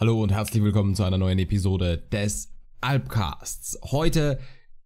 Hallo und herzlich willkommen zu einer neuen Episode des Alpcasts. Heute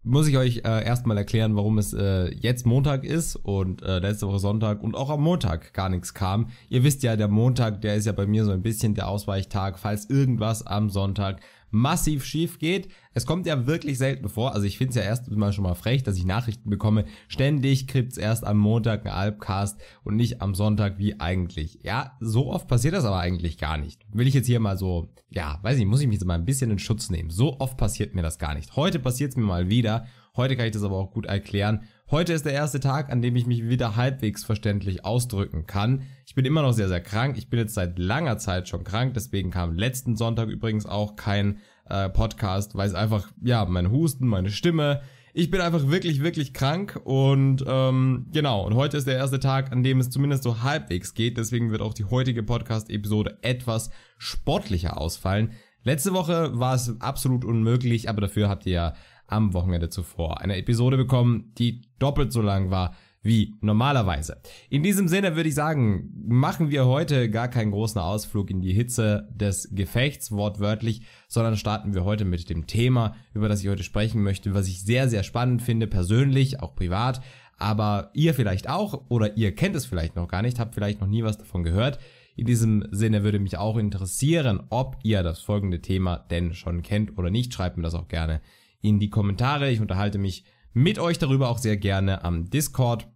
muss ich euch äh, erstmal erklären, warum es äh, jetzt Montag ist und äh, letzte Woche Sonntag und auch am Montag gar nichts kam. Ihr wisst ja, der Montag, der ist ja bei mir so ein bisschen der Ausweichtag, falls irgendwas am Sonntag massiv schief geht. Es kommt ja wirklich selten vor. Also ich finde es ja erst mal schon mal frech, dass ich Nachrichten bekomme. Ständig kriegt's erst am Montag ein Albcast und nicht am Sonntag wie eigentlich. Ja, so oft passiert das aber eigentlich gar nicht. Will ich jetzt hier mal so, ja, weiß nicht, muss ich mich jetzt mal ein bisschen in Schutz nehmen. So oft passiert mir das gar nicht. Heute passiert's mir mal wieder Heute kann ich das aber auch gut erklären. Heute ist der erste Tag, an dem ich mich wieder halbwegs verständlich ausdrücken kann. Ich bin immer noch sehr, sehr krank. Ich bin jetzt seit langer Zeit schon krank. Deswegen kam letzten Sonntag übrigens auch kein äh, Podcast, weil es einfach, ja, mein Husten, meine Stimme. Ich bin einfach wirklich, wirklich krank und ähm, genau, und heute ist der erste Tag, an dem es zumindest so halbwegs geht. Deswegen wird auch die heutige Podcast-Episode etwas sportlicher ausfallen. Letzte Woche war es absolut unmöglich, aber dafür habt ihr ja am Wochenende zuvor eine Episode bekommen, die doppelt so lang war wie normalerweise. In diesem Sinne würde ich sagen, machen wir heute gar keinen großen Ausflug in die Hitze des Gefechts, wortwörtlich, sondern starten wir heute mit dem Thema, über das ich heute sprechen möchte, was ich sehr, sehr spannend finde, persönlich, auch privat, aber ihr vielleicht auch oder ihr kennt es vielleicht noch gar nicht, habt vielleicht noch nie was davon gehört. In diesem Sinne würde mich auch interessieren, ob ihr das folgende Thema denn schon kennt oder nicht. Schreibt mir das auch gerne in die Kommentare. Ich unterhalte mich mit euch darüber auch sehr gerne am Discord.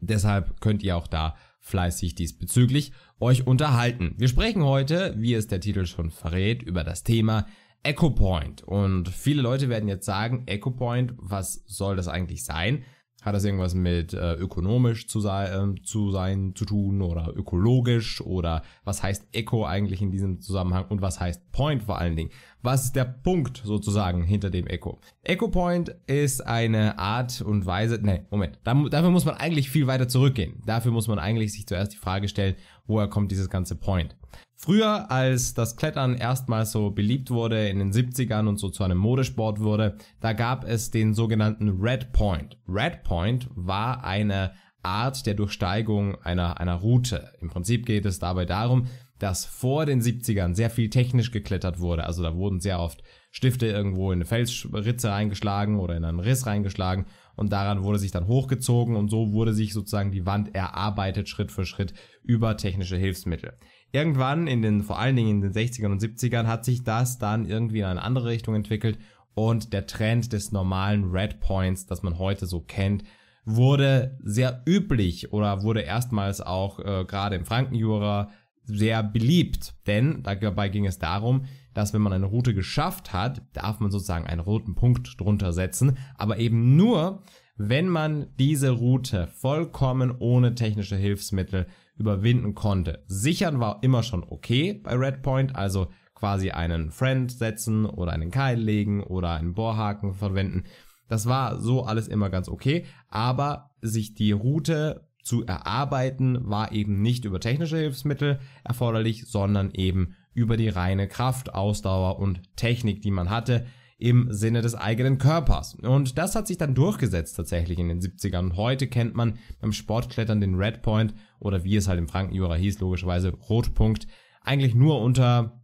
Deshalb könnt ihr auch da fleißig diesbezüglich euch unterhalten. Wir sprechen heute, wie es der Titel schon verrät, über das Thema Echo Point. Und viele Leute werden jetzt sagen, Echo Point, was soll das eigentlich sein? Hat das irgendwas mit äh, ökonomisch zu, sei, äh, zu sein zu tun oder ökologisch oder was heißt Echo eigentlich in diesem Zusammenhang und was heißt Point vor allen Dingen? Was ist der Punkt sozusagen hinter dem Echo? Echo Point ist eine Art und Weise, ne, Moment, da, dafür muss man eigentlich viel weiter zurückgehen. Dafür muss man eigentlich sich zuerst die Frage stellen, woher kommt dieses ganze Point? Früher, als das Klettern erstmals so beliebt wurde, in den 70ern und so zu einem Modesport wurde, da gab es den sogenannten Red Point. Red Point war eine Art der Durchsteigung einer, einer Route. Im Prinzip geht es dabei darum, dass vor den 70ern sehr viel technisch geklettert wurde. Also da wurden sehr oft Stifte irgendwo in eine Felsritze reingeschlagen oder in einen Riss reingeschlagen und daran wurde sich dann hochgezogen und so wurde sich sozusagen die Wand erarbeitet Schritt für Schritt über technische Hilfsmittel irgendwann in den, vor allen Dingen in den 60ern und 70ern hat sich das dann irgendwie in eine andere Richtung entwickelt und der Trend des normalen Red Points, das man heute so kennt, wurde sehr üblich oder wurde erstmals auch äh, gerade im Frankenjura sehr beliebt, denn dabei ging es darum, dass wenn man eine Route geschafft hat, darf man sozusagen einen roten Punkt drunter setzen, aber eben nur, wenn man diese Route vollkommen ohne technische Hilfsmittel überwinden konnte. Sichern war immer schon okay bei Redpoint, also quasi einen Friend setzen oder einen Keil legen oder einen Bohrhaken verwenden. Das war so alles immer ganz okay, aber sich die Route zu erarbeiten war eben nicht über technische Hilfsmittel erforderlich, sondern eben über die reine Kraft, Ausdauer und Technik, die man hatte im Sinne des eigenen Körpers. Und das hat sich dann durchgesetzt tatsächlich in den 70ern. heute kennt man beim Sportklettern den Red Point oder wie es halt im Frankenjura hieß, logischerweise Rotpunkt, eigentlich nur unter,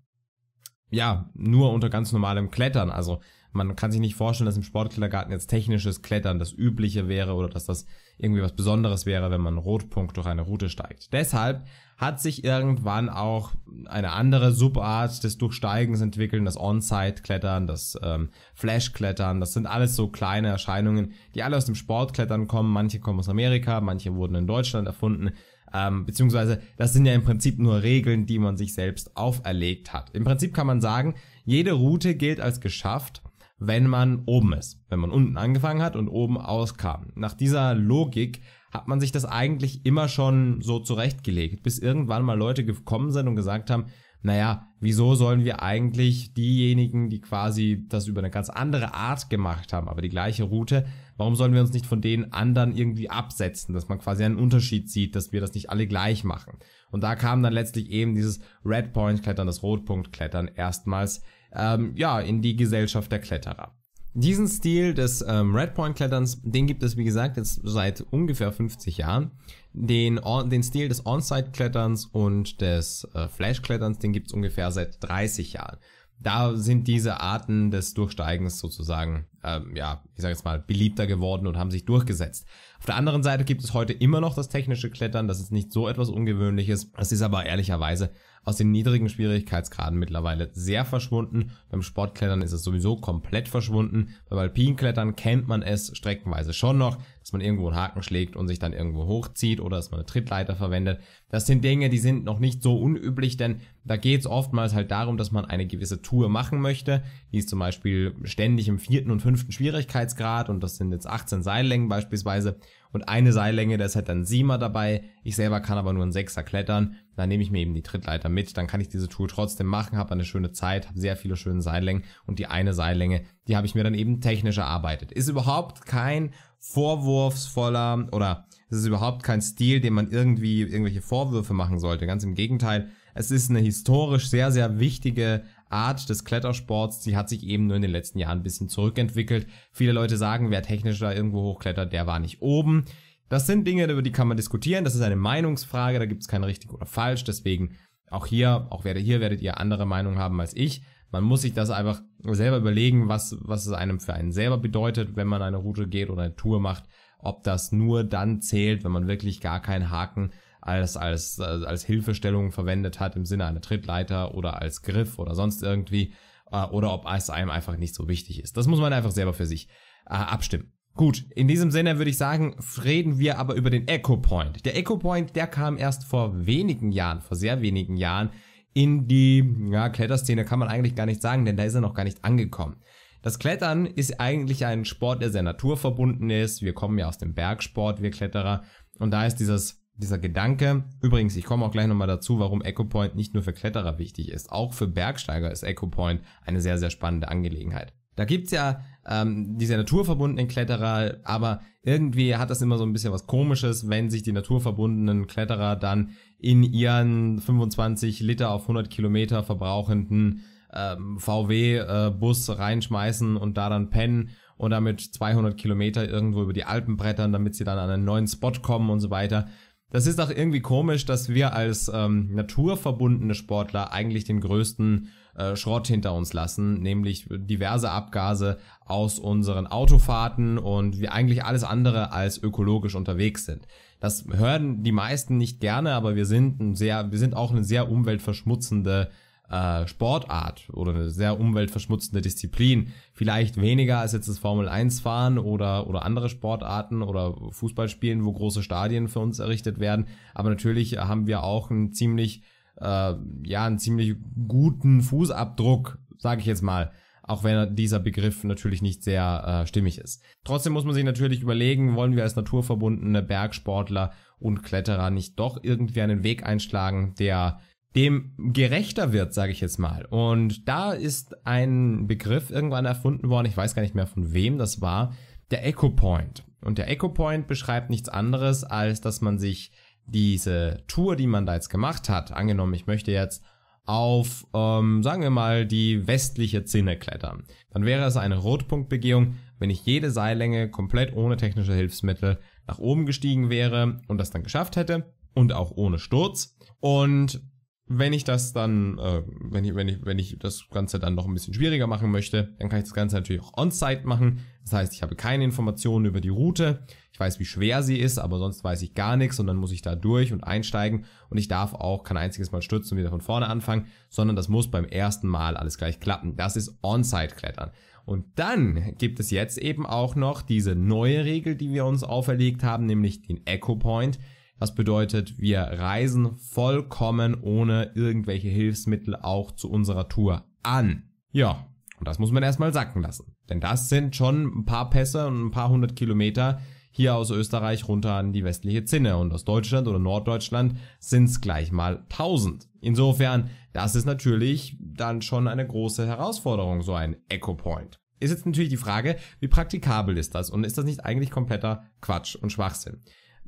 ja, nur unter ganz normalem Klettern. Also man kann sich nicht vorstellen, dass im Sportklettergarten jetzt technisches Klettern das Übliche wäre oder dass das irgendwie was Besonderes wäre, wenn man Rotpunkt durch eine Route steigt. Deshalb hat sich irgendwann auch eine andere Subart des Durchsteigens entwickelt, das On-Site-Klettern, das ähm, Flash-Klettern. Das sind alles so kleine Erscheinungen, die alle aus dem Sportklettern kommen. Manche kommen aus Amerika, manche wurden in Deutschland erfunden. Ähm, beziehungsweise, das sind ja im Prinzip nur Regeln, die man sich selbst auferlegt hat. Im Prinzip kann man sagen, jede Route gilt als geschafft, wenn man oben ist, wenn man unten angefangen hat und oben auskam. Nach dieser Logik hat man sich das eigentlich immer schon so zurechtgelegt, bis irgendwann mal Leute gekommen sind und gesagt haben, naja, wieso sollen wir eigentlich diejenigen, die quasi das über eine ganz andere Art gemacht haben, aber die gleiche Route, warum sollen wir uns nicht von den anderen irgendwie absetzen, dass man quasi einen Unterschied sieht, dass wir das nicht alle gleich machen. Und da kam dann letztlich eben dieses Red Point Klettern, das Rotpunkt Klettern erstmals ähm, ja, in die Gesellschaft der Kletterer. Diesen Stil des ähm, Redpoint-Kletterns, den gibt es, wie gesagt, jetzt seit ungefähr 50 Jahren. Den, den Stil des On-Site-Kletterns und des äh, Flash-Kletterns, den gibt es ungefähr seit 30 Jahren. Da sind diese Arten des Durchsteigens sozusagen, ähm, ja, ich sage jetzt mal, beliebter geworden und haben sich durchgesetzt. Auf der anderen Seite gibt es heute immer noch das technische Klettern, das ist nicht so etwas Ungewöhnliches. Es ist aber ehrlicherweise aus den niedrigen Schwierigkeitsgraden mittlerweile sehr verschwunden. Beim Sportklettern ist es sowieso komplett verschwunden. Beim Alpinklettern kennt man es streckenweise schon noch dass man irgendwo einen Haken schlägt und sich dann irgendwo hochzieht oder dass man eine Trittleiter verwendet. Das sind Dinge, die sind noch nicht so unüblich, denn da geht es oftmals halt darum, dass man eine gewisse Tour machen möchte. Die ist zum Beispiel ständig im vierten und fünften Schwierigkeitsgrad und das sind jetzt 18 Seillängen beispielsweise. Und eine Seillänge, das ist halt dann Siemer dabei. Ich selber kann aber nur einen Sechser klettern. Dann nehme ich mir eben die Trittleiter mit. Dann kann ich diese Tour trotzdem machen, habe eine schöne Zeit, habe sehr viele schöne Seillängen. Und die eine Seillänge, die habe ich mir dann eben technisch erarbeitet. Ist überhaupt kein vorwurfsvoller oder es ist überhaupt kein Stil, dem man irgendwie irgendwelche Vorwürfe machen sollte. Ganz im Gegenteil, es ist eine historisch sehr, sehr wichtige Art des Klettersports. Sie hat sich eben nur in den letzten Jahren ein bisschen zurückentwickelt. Viele Leute sagen, wer technisch da irgendwo hochklettert, der war nicht oben. Das sind Dinge, über die kann man diskutieren. Das ist eine Meinungsfrage, da gibt es kein richtig oder falsch. Deswegen auch hier, auch werde hier werdet ihr andere Meinungen haben als ich. Man muss sich das einfach selber überlegen, was, was es einem für einen selber bedeutet, wenn man eine Route geht oder eine Tour macht, ob das nur dann zählt, wenn man wirklich gar keinen Haken als, als, als Hilfestellung verwendet hat im Sinne einer Trittleiter oder als Griff oder sonst irgendwie äh, oder ob es einem einfach nicht so wichtig ist. Das muss man einfach selber für sich äh, abstimmen. Gut, in diesem Sinne würde ich sagen, reden wir aber über den Echo Point. Der Echo Point, der kam erst vor wenigen Jahren, vor sehr wenigen Jahren in die ja, Kletterszene kann man eigentlich gar nicht sagen, denn da ist er noch gar nicht angekommen. Das Klettern ist eigentlich ein Sport, der sehr naturverbunden ist. Wir kommen ja aus dem Bergsport, wir Kletterer. Und da ist dieses, dieser Gedanke, übrigens, ich komme auch gleich nochmal dazu, warum Echo Point nicht nur für Kletterer wichtig ist. Auch für Bergsteiger ist Echo Point eine sehr, sehr spannende Angelegenheit. Da gibt's ja ähm, diese naturverbundenen Kletterer, aber irgendwie hat das immer so ein bisschen was Komisches, wenn sich die naturverbundenen Kletterer dann in ihren 25 Liter auf 100 Kilometer verbrauchenden ähm, VW-Bus äh, reinschmeißen und da dann pennen und damit 200 Kilometer irgendwo über die Alpen brettern, damit sie dann an einen neuen Spot kommen und so weiter. Das ist auch irgendwie komisch, dass wir als ähm, naturverbundene Sportler eigentlich den größten äh, Schrott hinter uns lassen, nämlich diverse Abgase aus unseren Autofahrten und wir eigentlich alles andere als ökologisch unterwegs sind. Das hören die meisten nicht gerne, aber wir sind ein sehr, wir sind auch eine sehr umweltverschmutzende äh, Sportart oder eine sehr umweltverschmutzende Disziplin. Vielleicht weniger als jetzt das Formel 1 fahren oder, oder andere Sportarten oder Fußballspielen, wo große Stadien für uns errichtet werden. Aber natürlich haben wir auch ein ziemlich äh, ja einen ziemlich guten Fußabdruck, sage ich jetzt mal. Auch wenn dieser Begriff natürlich nicht sehr äh, stimmig ist. Trotzdem muss man sich natürlich überlegen, wollen wir als naturverbundene Bergsportler und Kletterer nicht doch irgendwie einen Weg einschlagen, der dem gerechter wird, sage ich jetzt mal. Und da ist ein Begriff irgendwann erfunden worden, ich weiß gar nicht mehr von wem das war, der Echo Point. Und der Echo Point beschreibt nichts anderes, als dass man sich diese Tour, die man da jetzt gemacht hat, angenommen, ich möchte jetzt auf, ähm, sagen wir mal, die westliche Zinne klettern, dann wäre es eine Rotpunktbegehung, wenn ich jede Seillänge komplett ohne technische Hilfsmittel nach oben gestiegen wäre und das dann geschafft hätte und auch ohne Sturz. Und wenn ich das dann, äh, wenn, ich, wenn, ich, wenn ich das Ganze dann noch ein bisschen schwieriger machen möchte, dann kann ich das Ganze natürlich auch on-site machen. Das heißt, ich habe keine Informationen über die Route, ich weiß, wie schwer sie ist, aber sonst weiß ich gar nichts und dann muss ich da durch und einsteigen und ich darf auch kein einziges Mal stürzen und wieder von vorne anfangen, sondern das muss beim ersten Mal alles gleich klappen. Das ist On-Site-Klettern. Und dann gibt es jetzt eben auch noch diese neue Regel, die wir uns auferlegt haben, nämlich den Echo Point. Das bedeutet, wir reisen vollkommen ohne irgendwelche Hilfsmittel auch zu unserer Tour an. Ja, und das muss man erstmal sacken lassen. Denn das sind schon ein paar Pässe und ein paar hundert Kilometer, hier aus Österreich runter an die westliche Zinne und aus Deutschland oder Norddeutschland sind es gleich mal 1000. Insofern, das ist natürlich dann schon eine große Herausforderung, so ein Echo Point. Ist jetzt natürlich die Frage, wie praktikabel ist das und ist das nicht eigentlich kompletter Quatsch und Schwachsinn?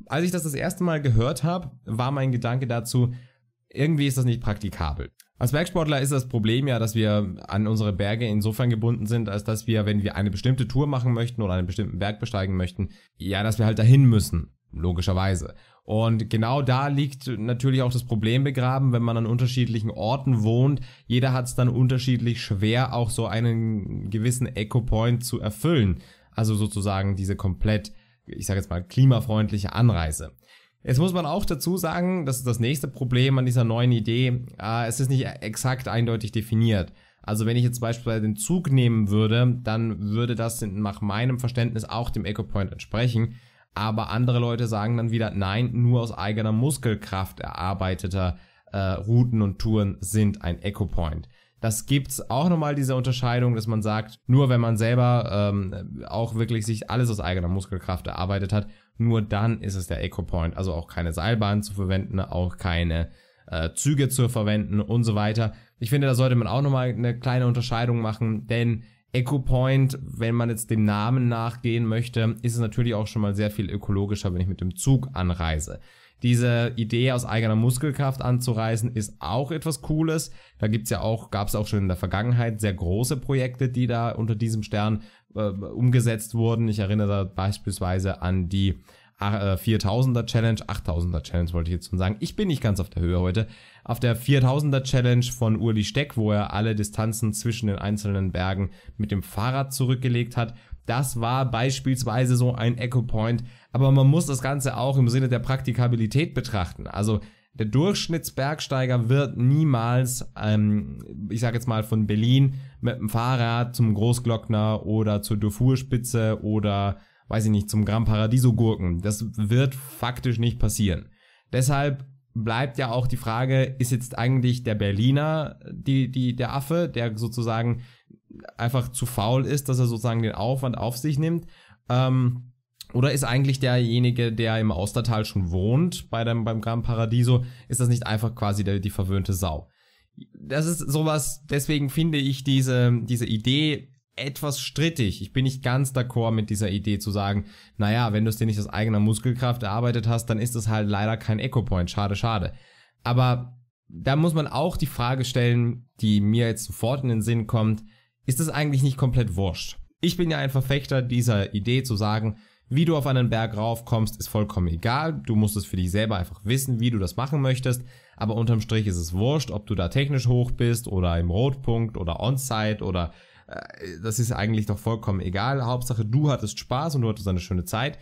Als ich das das erste Mal gehört habe, war mein Gedanke dazu, irgendwie ist das nicht praktikabel. Als Bergsportler ist das Problem ja, dass wir an unsere Berge insofern gebunden sind, als dass wir, wenn wir eine bestimmte Tour machen möchten oder einen bestimmten Berg besteigen möchten, ja, dass wir halt dahin müssen, logischerweise. Und genau da liegt natürlich auch das Problem begraben, wenn man an unterschiedlichen Orten wohnt. Jeder hat es dann unterschiedlich schwer, auch so einen gewissen Eco-Point zu erfüllen. Also sozusagen diese komplett, ich sage jetzt mal, klimafreundliche Anreise. Jetzt muss man auch dazu sagen, das ist das nächste Problem an dieser neuen Idee, äh, es ist nicht exakt eindeutig definiert. Also wenn ich jetzt beispielsweise den Zug nehmen würde, dann würde das nach meinem Verständnis auch dem Echo Point entsprechen. Aber andere Leute sagen dann wieder, nein, nur aus eigener Muskelkraft erarbeiteter äh, Routen und Touren sind ein Echo Point. Das gibt's auch nochmal diese Unterscheidung, dass man sagt, nur wenn man selber ähm, auch wirklich sich alles aus eigener Muskelkraft erarbeitet hat, nur dann ist es der Echo Point. Also auch keine Seilbahn zu verwenden, auch keine äh, Züge zu verwenden und so weiter. Ich finde, da sollte man auch nochmal eine kleine Unterscheidung machen, denn Echo Point, wenn man jetzt dem Namen nachgehen möchte, ist es natürlich auch schon mal sehr viel ökologischer, wenn ich mit dem Zug anreise. Diese Idee aus eigener Muskelkraft anzureisen, ist auch etwas Cooles. Da gibt's ja auch, gab's auch schon in der Vergangenheit sehr große Projekte, die da unter diesem Stern äh, umgesetzt wurden. Ich erinnere da beispielsweise an die 4000er äh, Challenge, 8000er Challenge wollte ich jetzt schon sagen. Ich bin nicht ganz auf der Höhe heute. Auf der 4000er Challenge von Uli Steck, wo er alle Distanzen zwischen den einzelnen Bergen mit dem Fahrrad zurückgelegt hat. Das war beispielsweise so ein Echo Point, aber man muss das Ganze auch im Sinne der Praktikabilität betrachten. Also der Durchschnittsbergsteiger wird niemals, ähm, ich sage jetzt mal von Berlin mit dem Fahrrad zum Großglockner oder zur Durfurspitze oder weiß ich nicht zum Gran Paradiso Gurken. Das wird faktisch nicht passieren. Deshalb bleibt ja auch die Frage, ist jetzt eigentlich der Berliner die, die, der Affe, der sozusagen einfach zu faul ist, dass er sozusagen den Aufwand auf sich nimmt? Ähm, oder ist eigentlich derjenige, der im Ostertal schon wohnt, bei dem, beim Gran Paradiso, ist das nicht einfach quasi der, die verwöhnte Sau? Das ist sowas, deswegen finde ich diese, diese Idee etwas strittig. Ich bin nicht ganz d'accord mit dieser Idee zu sagen, naja, wenn du es dir nicht aus eigener Muskelkraft erarbeitet hast, dann ist es halt leider kein Echo-Point. Schade, schade. Aber da muss man auch die Frage stellen, die mir jetzt sofort in den Sinn kommt, ist es eigentlich nicht komplett wurscht. Ich bin ja ein Verfechter dieser Idee zu sagen, wie du auf einen Berg raufkommst, ist vollkommen egal. Du musst es für dich selber einfach wissen, wie du das machen möchtest. Aber unterm Strich ist es wurscht, ob du da technisch hoch bist oder im Rotpunkt oder on-site oder äh, das ist eigentlich doch vollkommen egal. Hauptsache, du hattest Spaß und du hattest eine schöne Zeit.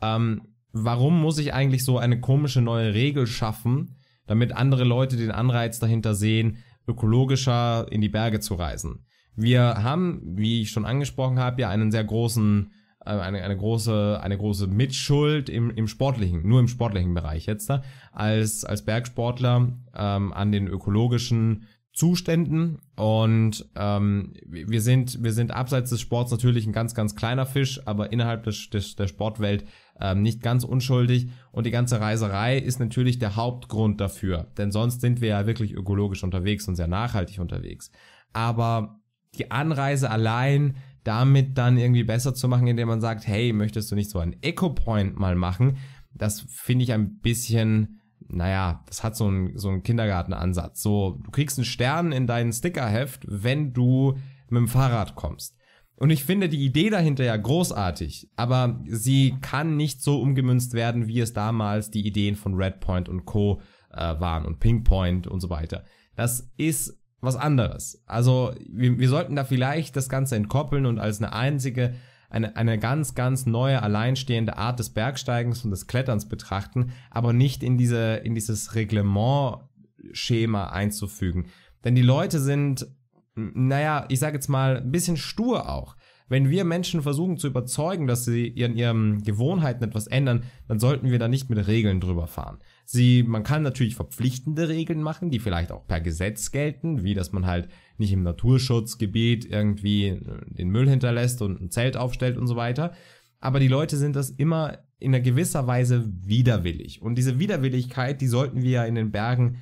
Ähm, warum muss ich eigentlich so eine komische neue Regel schaffen, damit andere Leute den Anreiz dahinter sehen, ökologischer in die Berge zu reisen? Wir haben, wie ich schon angesprochen habe, ja einen sehr großen, äh, eine, eine große, eine große Mitschuld im, im sportlichen, nur im sportlichen Bereich jetzt da, als, als Bergsportler ähm, an den ökologischen Zuständen und ähm, wir sind wir sind abseits des Sports natürlich ein ganz ganz kleiner Fisch, aber innerhalb des, des der Sportwelt ähm, nicht ganz unschuldig und die ganze Reiserei ist natürlich der Hauptgrund dafür, denn sonst sind wir ja wirklich ökologisch unterwegs und sehr nachhaltig unterwegs. Aber die Anreise allein damit dann irgendwie besser zu machen, indem man sagt, hey, möchtest du nicht so einen Echo point mal machen? Das finde ich ein bisschen, naja, das hat so einen, so einen Kindergartenansatz. So, du kriegst einen Stern in deinen Stickerheft, wenn du mit dem Fahrrad kommst. Und ich finde die Idee dahinter ja großartig, aber sie kann nicht so umgemünzt werden, wie es damals die Ideen von Redpoint und Co. Äh, waren und Pinkpoint und so weiter. Das ist was anderes. Also wir, wir sollten da vielleicht das Ganze entkoppeln und als eine einzige, eine, eine ganz, ganz neue, alleinstehende Art des Bergsteigens und des Kletterns betrachten, aber nicht in, diese, in dieses Reglement-Schema einzufügen. Denn die Leute sind, naja, ich sage jetzt mal, ein bisschen stur auch wenn wir Menschen versuchen zu überzeugen, dass sie in ihren Gewohnheiten etwas ändern, dann sollten wir da nicht mit Regeln drüber fahren. Sie, man kann natürlich verpflichtende Regeln machen, die vielleicht auch per Gesetz gelten, wie dass man halt nicht im Naturschutzgebiet irgendwie äh, den Müll hinterlässt und ein Zelt aufstellt und so weiter. Aber die Leute sind das immer in einer gewisser Weise widerwillig. Und diese Widerwilligkeit, die sollten wir ja in den Bergen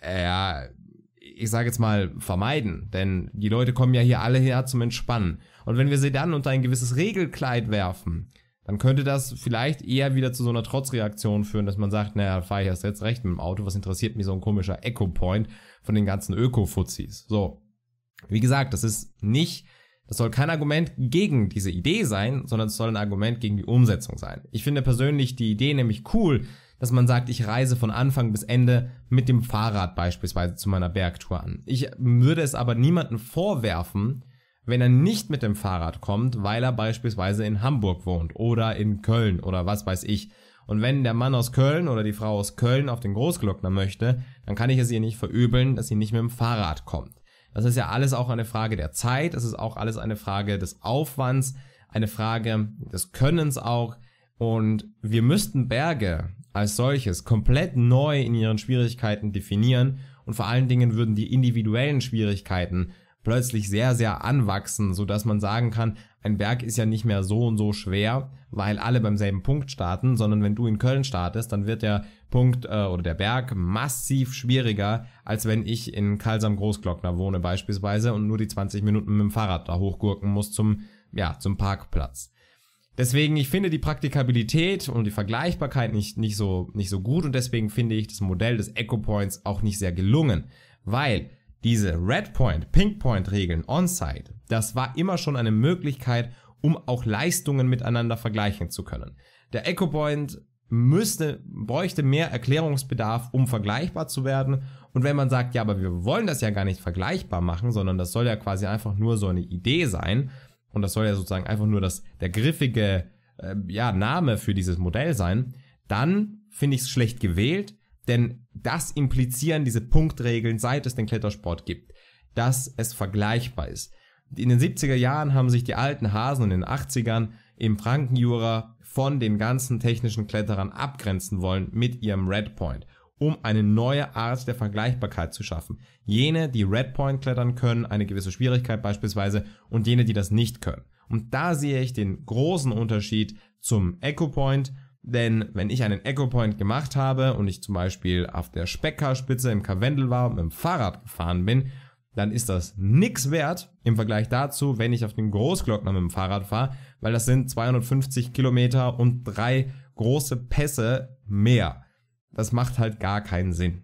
äh, ja, ich sage jetzt mal, vermeiden. Denn die Leute kommen ja hier alle her zum Entspannen. Und wenn wir sie dann unter ein gewisses Regelkleid werfen, dann könnte das vielleicht eher wieder zu so einer Trotzreaktion führen, dass man sagt, naja, fahre ich erst jetzt recht mit dem Auto, was interessiert mich so ein komischer echo point von den ganzen Öko-Fuzis. So. Wie gesagt, das ist nicht, das soll kein Argument gegen diese Idee sein, sondern es soll ein Argument gegen die Umsetzung sein. Ich finde persönlich die Idee nämlich cool, dass man sagt, ich reise von Anfang bis Ende mit dem Fahrrad beispielsweise zu meiner Bergtour an. Ich würde es aber niemanden vorwerfen, wenn er nicht mit dem Fahrrad kommt, weil er beispielsweise in Hamburg wohnt oder in Köln oder was weiß ich. Und wenn der Mann aus Köln oder die Frau aus Köln auf den Großglockner möchte, dann kann ich es ihr nicht verübeln, dass sie nicht mit dem Fahrrad kommt. Das ist ja alles auch eine Frage der Zeit, das ist auch alles eine Frage des Aufwands, eine Frage des Könnens auch. Und wir müssten Berge als solches komplett neu in ihren Schwierigkeiten definieren und vor allen Dingen würden die individuellen Schwierigkeiten plötzlich sehr, sehr anwachsen, so dass man sagen kann, ein Berg ist ja nicht mehr so und so schwer, weil alle beim selben Punkt starten, sondern wenn du in Köln startest, dann wird der Punkt äh, oder der Berg massiv schwieriger, als wenn ich in Kalsam Großglockner wohne beispielsweise und nur die 20 Minuten mit dem Fahrrad da hochgurken muss zum, ja, zum Parkplatz. Deswegen, ich finde die Praktikabilität und die Vergleichbarkeit nicht, nicht, so, nicht so gut und deswegen finde ich das Modell des Echo Points auch nicht sehr gelungen, weil diese Red Point, Pink Point Regeln on-site, das war immer schon eine Möglichkeit, um auch Leistungen miteinander vergleichen zu können. Der Echo Point müsste, bräuchte mehr Erklärungsbedarf, um vergleichbar zu werden. Und wenn man sagt, ja, aber wir wollen das ja gar nicht vergleichbar machen, sondern das soll ja quasi einfach nur so eine Idee sein, und das soll ja sozusagen einfach nur das, der griffige äh, ja, Name für dieses Modell sein, dann finde ich es schlecht gewählt, denn das implizieren diese Punktregeln, seit es den Klettersport gibt, dass es vergleichbar ist. In den 70er Jahren haben sich die alten Hasen in den 80ern im Frankenjura von den ganzen technischen Kletterern abgrenzen wollen mit ihrem Redpoint um eine neue Art der Vergleichbarkeit zu schaffen. Jene, die Redpoint klettern können, eine gewisse Schwierigkeit beispielsweise, und jene, die das nicht können. Und da sehe ich den großen Unterschied zum Echo Point, denn wenn ich einen Echo Point gemacht habe und ich zum Beispiel auf der Speckkarspitze im Karwendel war und mit dem Fahrrad gefahren bin, dann ist das nix wert im Vergleich dazu, wenn ich auf den Großglockner mit dem Fahrrad fahre, weil das sind 250 Kilometer und drei große Pässe mehr. Das macht halt gar keinen Sinn.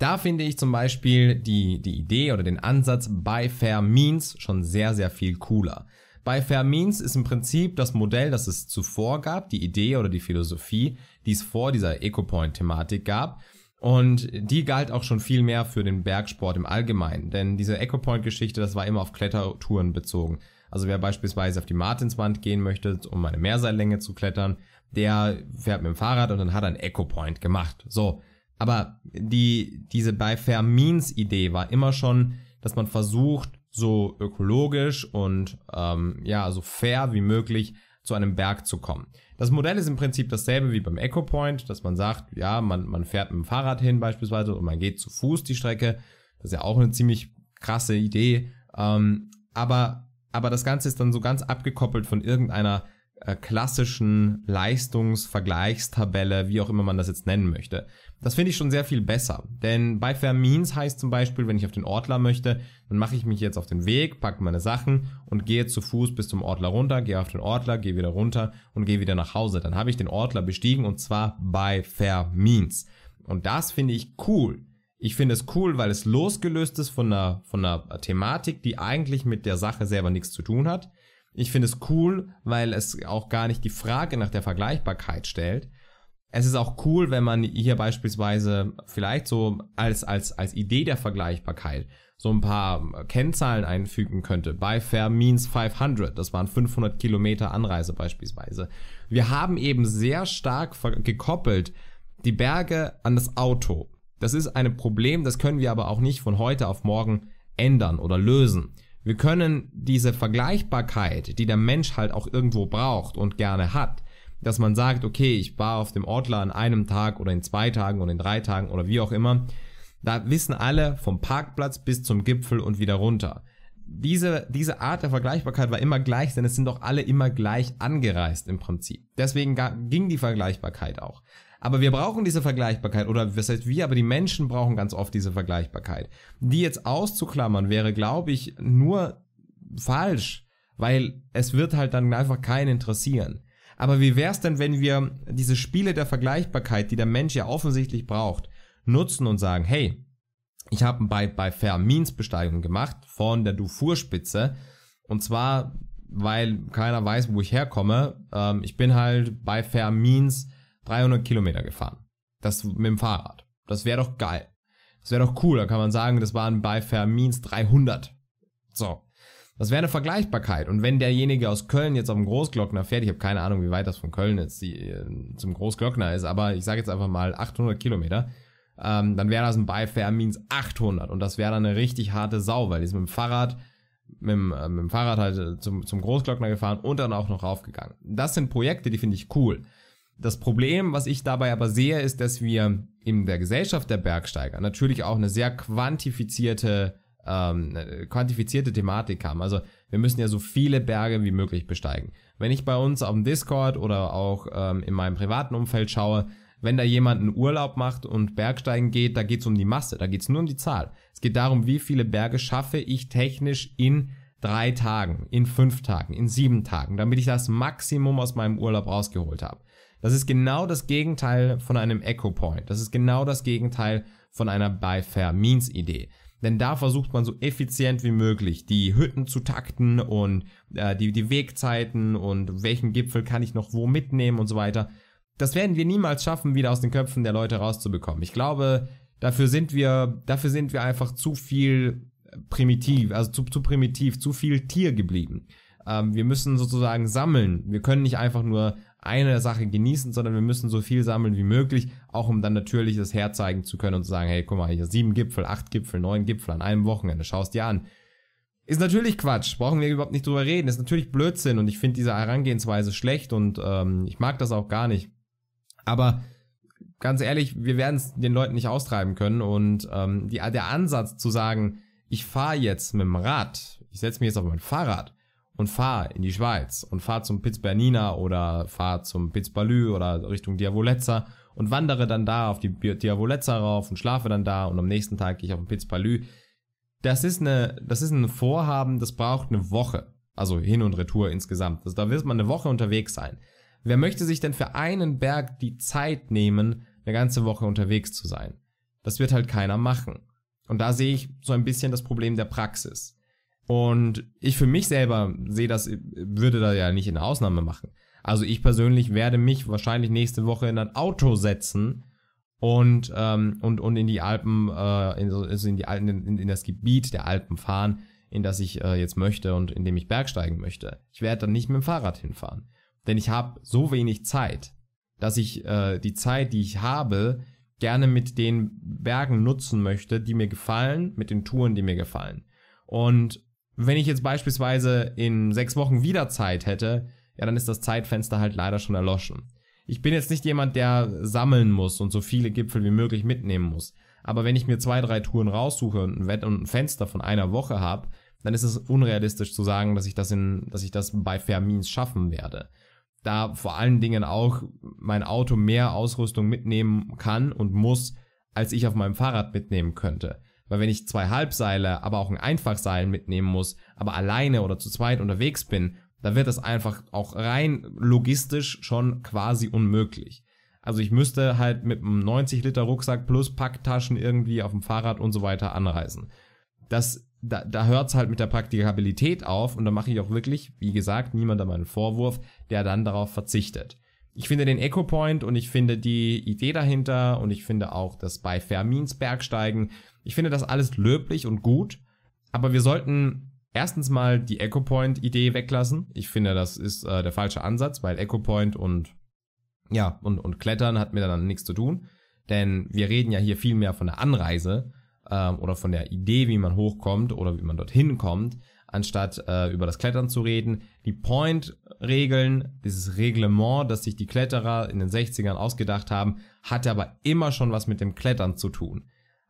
Da finde ich zum Beispiel die, die Idee oder den Ansatz Buy Fair Means schon sehr, sehr viel cooler. Buy Fair Means ist im Prinzip das Modell, das es zuvor gab, die Idee oder die Philosophie, die es vor dieser EcoPoint-Thematik gab. Und die galt auch schon viel mehr für den Bergsport im Allgemeinen. Denn diese EcoPoint-Geschichte, das war immer auf Klettertouren bezogen. Also wer beispielsweise auf die Martinswand gehen möchte, um eine Mehrseillänge zu klettern, der fährt mit dem Fahrrad und dann hat er einen Echo point gemacht. So. Aber die, diese bei Means Idee war immer schon, dass man versucht, so ökologisch und ähm, ja, so fair wie möglich zu einem Berg zu kommen. Das Modell ist im Prinzip dasselbe wie beim Echo Point, dass man sagt, ja, man, man fährt mit dem Fahrrad hin beispielsweise und man geht zu Fuß die Strecke. Das ist ja auch eine ziemlich krasse Idee. Ähm, aber, aber das Ganze ist dann so ganz abgekoppelt von irgendeiner äh, klassischen Leistungsvergleichstabelle, wie auch immer man das jetzt nennen möchte. Das finde ich schon sehr viel besser, denn bei Fair Means heißt zum Beispiel, wenn ich auf den Ortler möchte, dann mache ich mich jetzt auf den Weg, packe meine Sachen und gehe zu Fuß bis zum Ortler runter, gehe auf den Ortler, gehe wieder runter und gehe wieder nach Hause. Dann habe ich den Ortler bestiegen und zwar bei Fair Means. Und das finde ich cool. Ich finde es cool, weil es losgelöst ist von einer, von einer Thematik, die eigentlich mit der Sache selber nichts zu tun hat. Ich finde es cool, weil es auch gar nicht die Frage nach der Vergleichbarkeit stellt. Es ist auch cool, wenn man hier beispielsweise vielleicht so als, als, als Idee der Vergleichbarkeit so ein paar ähm, Kennzahlen einfügen könnte. By Fair Means 500, das waren 500 Kilometer Anreise beispielsweise. Wir haben eben sehr stark gekoppelt die Berge an das Auto. Das ist ein Problem, das können wir aber auch nicht von heute auf morgen ändern oder lösen. Wir können diese Vergleichbarkeit, die der Mensch halt auch irgendwo braucht und gerne hat, dass man sagt, okay, ich war auf dem Ortler an einem Tag oder in zwei Tagen oder in drei Tagen oder wie auch immer, da wissen alle vom Parkplatz bis zum Gipfel und wieder runter. Diese, diese Art der Vergleichbarkeit war immer gleich, denn es sind doch alle immer gleich angereist im Prinzip. Deswegen ging die Vergleichbarkeit auch. Aber wir brauchen diese Vergleichbarkeit, oder was heißt wir, aber die Menschen brauchen ganz oft diese Vergleichbarkeit. Die jetzt auszuklammern wäre, glaube ich, nur falsch, weil es wird halt dann einfach keinen interessieren. Aber wie wär's denn, wenn wir diese Spiele der Vergleichbarkeit, die der Mensch ja offensichtlich braucht, nutzen und sagen, hey, ich habe bei, bei Besteigung gemacht von der Dufourspitze und zwar, weil keiner weiß, wo ich herkomme. Ähm, ich bin halt bei Fermins 300 Kilometer gefahren. Das mit dem Fahrrad. Das wäre doch geil. Das wäre doch cool. Da kann man sagen, das waren bei Fermins 300. So. Das wäre eine Vergleichbarkeit. Und wenn derjenige aus Köln jetzt auf dem Großglockner fährt, ich habe keine Ahnung, wie weit das von Köln jetzt die, äh, zum Großglockner ist, aber ich sage jetzt einfach mal 800 Kilometer, ähm, dann wäre das ein Beifair Means 800. Und das wäre dann eine richtig harte Sau, weil die ist mit dem Fahrrad, mit dem, äh, mit dem Fahrrad halt äh, zum, zum Großglockner gefahren und dann auch noch raufgegangen. Das sind Projekte, die finde ich cool. Das Problem, was ich dabei aber sehe, ist, dass wir in der Gesellschaft der Bergsteiger natürlich auch eine sehr quantifizierte ähm, ne, quantifizierte Thematik haben. Also wir müssen ja so viele Berge wie möglich besteigen. Wenn ich bei uns auf dem Discord oder auch ähm, in meinem privaten Umfeld schaue, wenn da jemand einen Urlaub macht und Bergsteigen geht, da geht's um die Masse, da geht's nur um die Zahl. Es geht darum, wie viele Berge schaffe ich technisch in drei Tagen, in fünf Tagen, in sieben Tagen, damit ich das Maximum aus meinem Urlaub rausgeholt habe. Das ist genau das Gegenteil von einem Echo Point. Das ist genau das Gegenteil von einer Buy Fair Means Idee. Denn da versucht man so effizient wie möglich die Hütten zu takten und äh, die, die Wegzeiten und welchen Gipfel kann ich noch wo mitnehmen und so weiter. Das werden wir niemals schaffen, wieder aus den Köpfen der Leute rauszubekommen. Ich glaube, dafür sind wir, dafür sind wir einfach zu viel äh, primitiv, also zu, zu primitiv, zu viel Tier geblieben. Ähm, wir müssen sozusagen sammeln. Wir können nicht einfach nur eine Sache genießen, sondern wir müssen so viel sammeln wie möglich, auch um dann natürlich das herzeigen zu können und zu sagen, hey, guck mal, hier sieben Gipfel, acht Gipfel, neun Gipfel an einem Wochenende, schaust dir an. Ist natürlich Quatsch, brauchen wir überhaupt nicht drüber reden, ist natürlich Blödsinn und ich finde diese Herangehensweise schlecht und ähm, ich mag das auch gar nicht. Aber ganz ehrlich, wir werden es den Leuten nicht austreiben können und ähm, die, der Ansatz zu sagen, ich fahre jetzt mit dem Rad, ich setze mich jetzt auf mein Fahrrad und fahr in die Schweiz und fahr zum Piz-Bernina oder fahr zum Piz-Balü oder Richtung Diavolezza und wandere dann da auf die Diavolezza rauf und schlafe dann da und am nächsten Tag gehe ich auf den Piz-Balü. Das ist eine, das ist ein Vorhaben, das braucht eine Woche. Also hin und retour insgesamt. Also da wird man eine Woche unterwegs sein. Wer möchte sich denn für einen Berg die Zeit nehmen, eine ganze Woche unterwegs zu sein? Das wird halt keiner machen. Und da sehe ich so ein bisschen das Problem der Praxis. Und ich für mich selber sehe das, würde da ja nicht in Ausnahme machen. Also ich persönlich werde mich wahrscheinlich nächste Woche in ein Auto setzen und, ähm, und, und in die Alpen, äh, in, also in, die in, in, das Gebiet der Alpen fahren, in das ich äh, jetzt möchte und in dem ich bergsteigen möchte. Ich werde dann nicht mit dem Fahrrad hinfahren. Denn ich habe so wenig Zeit, dass ich äh, die Zeit, die ich habe, gerne mit den Bergen nutzen möchte, die mir gefallen, mit den Touren, die mir gefallen. Und wenn ich jetzt beispielsweise in sechs Wochen wieder Zeit hätte, ja, dann ist das Zeitfenster halt leider schon erloschen. Ich bin jetzt nicht jemand, der sammeln muss und so viele Gipfel wie möglich mitnehmen muss. Aber wenn ich mir zwei, drei Touren raussuche und ein Fenster von einer Woche habe, dann ist es unrealistisch zu sagen, dass ich das in, dass ich das bei Fermins schaffen werde. Da vor allen Dingen auch mein Auto mehr Ausrüstung mitnehmen kann und muss, als ich auf meinem Fahrrad mitnehmen könnte. Weil wenn ich zwei Halbseile, aber auch ein Einfachseil mitnehmen muss, aber alleine oder zu zweit unterwegs bin, dann wird das einfach auch rein logistisch schon quasi unmöglich. Also ich müsste halt mit einem 90 Liter Rucksack plus Packtaschen irgendwie auf dem Fahrrad und so weiter anreisen. Das, da, da hört's halt mit der Praktikabilität auf und da mache ich auch wirklich, wie gesagt, niemandem einen Vorwurf, der dann darauf verzichtet. Ich finde den Eco Point und ich finde die Idee dahinter und ich finde auch das bei Fermins Bergsteigen ich finde das alles löblich und gut, aber wir sollten erstens mal die Echo Point Idee weglassen. Ich finde, das ist äh, der falsche Ansatz, weil Echo Point und ja, und, und Klettern hat mir dann nichts zu tun. Denn wir reden ja hier viel mehr von der Anreise äh, oder von der Idee, wie man hochkommt oder wie man dorthin kommt, anstatt äh, über das Klettern zu reden. Die Point-Regeln, dieses Reglement, das sich die Kletterer in den 60ern ausgedacht haben, hatte aber immer schon was mit dem Klettern zu tun.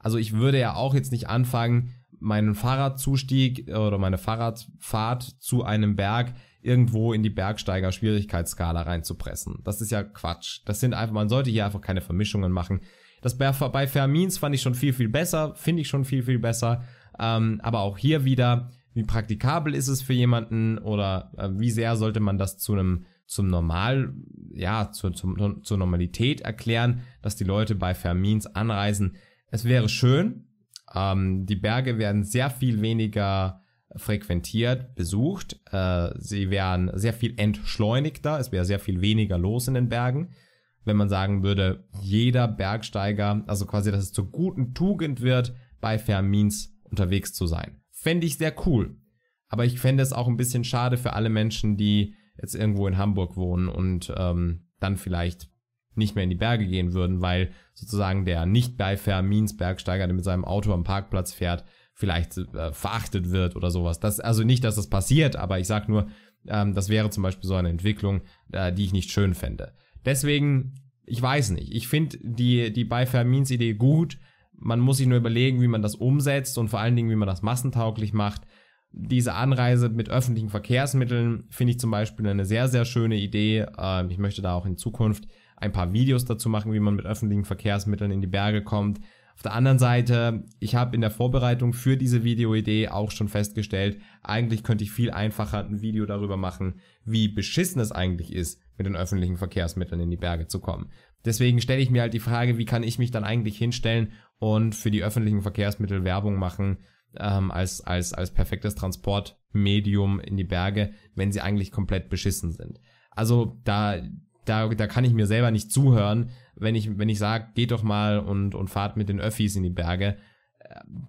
Also ich würde ja auch jetzt nicht anfangen, meinen Fahrradzustieg äh, oder meine Fahrradfahrt zu einem Berg irgendwo in die Bergsteiger Schwierigkeitsskala reinzupressen. Das ist ja Quatsch. Das sind einfach, man sollte hier einfach keine Vermischungen machen. Das bei, bei Fermins fand ich schon viel, viel besser, finde ich schon viel, viel besser. Ähm, aber auch hier wieder, wie praktikabel ist es für jemanden oder äh, wie sehr sollte man das zu einem zum Normal, ja, zu, zum, zur Normalität erklären, dass die Leute bei Fermins anreisen. Es wäre schön. Ähm, die Berge werden sehr viel weniger frequentiert, besucht. Äh, sie wären sehr viel entschleunigter. Es wäre sehr viel weniger los in den Bergen. Wenn man sagen würde, jeder Bergsteiger, also quasi, dass es zur guten Tugend wird, bei Fermins unterwegs zu sein. Fände ich sehr cool. Aber ich fände es auch ein bisschen schade für alle Menschen, die jetzt irgendwo in Hamburg wohnen und ähm, dann vielleicht nicht mehr in die Berge gehen würden, weil sozusagen der nicht bei Fermins Bergsteiger, der mit seinem Auto am Parkplatz fährt, vielleicht äh, verachtet wird oder sowas. Das, also nicht, dass das passiert, aber ich sage nur, ähm, das wäre zum Beispiel so eine Entwicklung, äh, die ich nicht schön fände. Deswegen, ich weiß nicht. Ich finde die, die bei Fermins Idee gut. Man muss sich nur überlegen, wie man das umsetzt und vor allen Dingen, wie man das massentauglich macht. Diese Anreise mit öffentlichen Verkehrsmitteln finde ich zum Beispiel eine sehr, sehr schöne Idee. Ähm, ich möchte da auch in Zukunft ein paar Videos dazu machen, wie man mit öffentlichen Verkehrsmitteln in die Berge kommt. Auf der anderen Seite, ich habe in der Vorbereitung für diese Videoidee auch schon festgestellt, eigentlich könnte ich viel einfacher ein Video darüber machen, wie beschissen es eigentlich ist, mit den öffentlichen Verkehrsmitteln in die Berge zu kommen. Deswegen stelle ich mir halt die Frage, wie kann ich mich dann eigentlich hinstellen und für die öffentlichen Verkehrsmittel Werbung machen ähm, als, als, als perfektes Transportmedium in die Berge, wenn sie eigentlich komplett beschissen sind. Also da da, da kann ich mir selber nicht zuhören, wenn ich, wenn ich sage, geht doch mal und, und fahrt mit den Öffis in die Berge.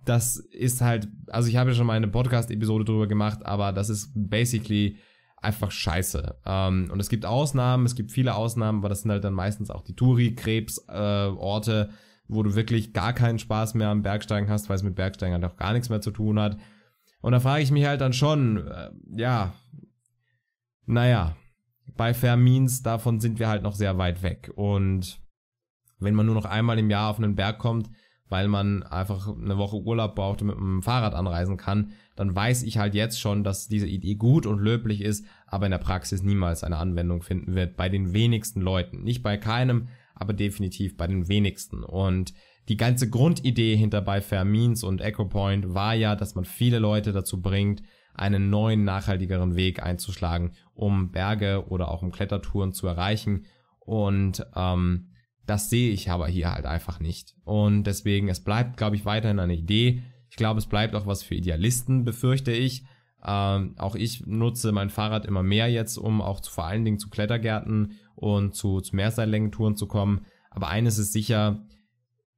Das ist halt, also ich habe ja schon mal eine Podcast-Episode drüber gemacht, aber das ist basically einfach scheiße. Ähm, und es gibt Ausnahmen, es gibt viele Ausnahmen, aber das sind halt dann meistens auch die Touri-Krebs-Orte, äh, wo du wirklich gar keinen Spaß mehr am Bergsteigen hast, weil es mit Bergsteigen halt auch gar nichts mehr zu tun hat. Und da frage ich mich halt dann schon, äh, ja, naja, bei Fermins, davon sind wir halt noch sehr weit weg. Und wenn man nur noch einmal im Jahr auf einen Berg kommt, weil man einfach eine Woche Urlaub braucht und mit dem Fahrrad anreisen kann, dann weiß ich halt jetzt schon, dass diese Idee gut und löblich ist, aber in der Praxis niemals eine Anwendung finden wird. Bei den wenigsten Leuten. Nicht bei keinem, aber definitiv bei den wenigsten. Und die ganze Grundidee hinter bei Fermins Means und EchoPoint war ja, dass man viele Leute dazu bringt, einen neuen, nachhaltigeren Weg einzuschlagen, um Berge oder auch um Klettertouren zu erreichen. Und ähm, das sehe ich aber hier halt einfach nicht. Und deswegen, es bleibt, glaube ich, weiterhin eine Idee. Ich glaube, es bleibt auch was für Idealisten, befürchte ich. Ähm, auch ich nutze mein Fahrrad immer mehr jetzt, um auch zu, vor allen Dingen zu Klettergärten und zu, zu mehrseillängen zu kommen. Aber eines ist sicher,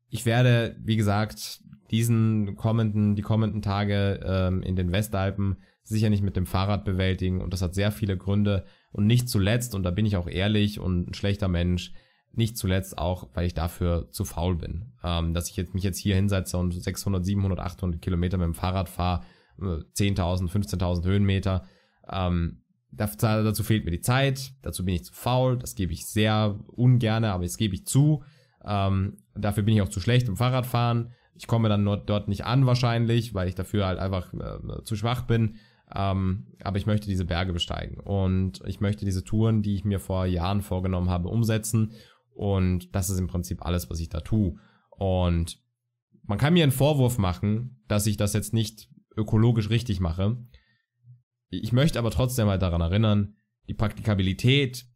ich werde, wie gesagt, diesen kommenden, die kommenden Tage ähm, in den Westalpen sicher nicht mit dem Fahrrad bewältigen und das hat sehr viele Gründe und nicht zuletzt, und da bin ich auch ehrlich und ein schlechter Mensch, nicht zuletzt auch, weil ich dafür zu faul bin, ähm, dass ich jetzt, mich jetzt hier hinsetze und 600, 700, 800 Kilometer mit dem Fahrrad fahre, 10.000, äh, 15.000 Höhenmeter, ähm, dazu fehlt mir die Zeit, dazu bin ich zu faul, das gebe ich sehr ungerne, aber das gebe ich zu, ähm, dafür bin ich auch zu schlecht im Fahrradfahren, ich komme dann nur dort nicht an wahrscheinlich, weil ich dafür halt einfach äh, zu schwach bin. Ähm, aber ich möchte diese Berge besteigen und ich möchte diese Touren, die ich mir vor Jahren vorgenommen habe, umsetzen. Und das ist im Prinzip alles, was ich da tue. Und man kann mir einen Vorwurf machen, dass ich das jetzt nicht ökologisch richtig mache. Ich möchte aber trotzdem mal halt daran erinnern, die Praktikabilität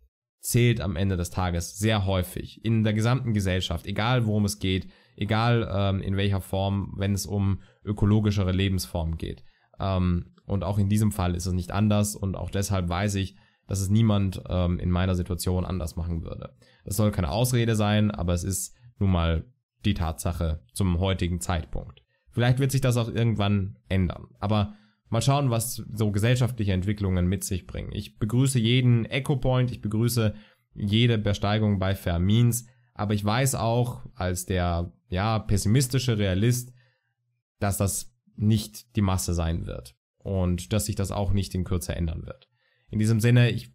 zählt am Ende des Tages sehr häufig in der gesamten Gesellschaft, egal worum es geht, egal ähm, in welcher Form, wenn es um ökologischere Lebensformen geht. Ähm, und auch in diesem Fall ist es nicht anders und auch deshalb weiß ich, dass es niemand ähm, in meiner Situation anders machen würde. Das soll keine Ausrede sein, aber es ist nun mal die Tatsache zum heutigen Zeitpunkt. Vielleicht wird sich das auch irgendwann ändern, aber mal schauen, was so gesellschaftliche Entwicklungen mit sich bringen. Ich begrüße jeden Echo Point, ich begrüße jede Besteigung bei Fermins, aber ich weiß auch als der ja pessimistische Realist, dass das nicht die Masse sein wird und dass sich das auch nicht in Kürze ändern wird. In diesem Sinne, ich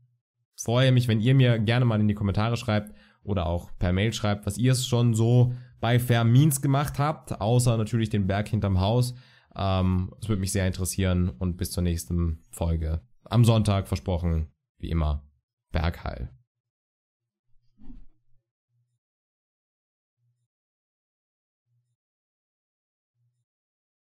freue mich, wenn ihr mir gerne mal in die Kommentare schreibt oder auch per Mail schreibt, was ihr es schon so bei Fermins gemacht habt, außer natürlich den Berg hinterm Haus. Ähm, es würde mich sehr interessieren und bis zur nächsten Folge. Am Sonntag versprochen, wie immer, Bergheil.